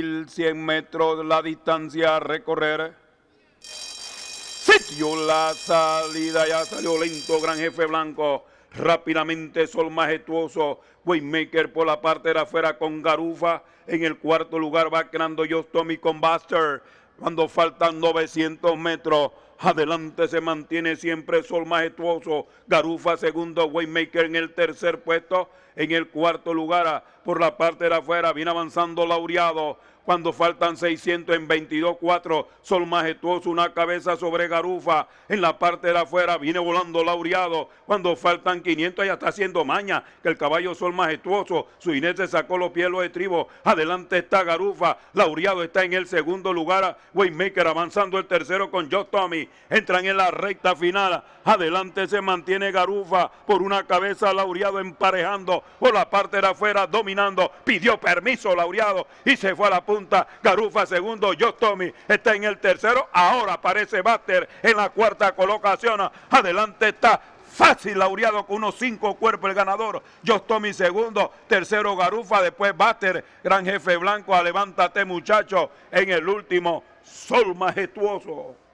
1100 metros la distancia a recorrer. dio la salida, ya salió lento, gran jefe blanco. Rápidamente Sol Majestuoso, Waymaker por la parte de afuera con Garufa. En el cuarto lugar va creando Tommy con Buster. Cuando faltan 900 metros, Adelante se mantiene siempre Sol Majestuoso. Garufa segundo, Waymaker en el tercer puesto. En el cuarto lugar, por la parte de afuera, viene avanzando Laureado. Cuando faltan 600 en 22-4, Sol Majestuoso, una cabeza sobre Garufa. En la parte de afuera viene volando Laureado. Cuando faltan 500, ya está haciendo maña. Que el caballo Sol Majestuoso, su Inés se sacó los pielos de tribo. Adelante está Garufa. Laureado está en el segundo lugar. Waymaker avanzando el tercero con Joe Tommy. Entran en la recta final. Adelante se mantiene Garufa por una cabeza Laureado emparejando. Por la parte de afuera dominando. Pidió permiso Laureado y se fue a la punta. Garufa segundo. Tommy está en el tercero. Ahora aparece Baster en la cuarta colocación. Adelante está fácil laureado con unos cinco cuerpos el ganador. Tommy segundo, tercero Garufa, después Bater, gran jefe blanco, a levántate muchacho en el último, sol majestuoso.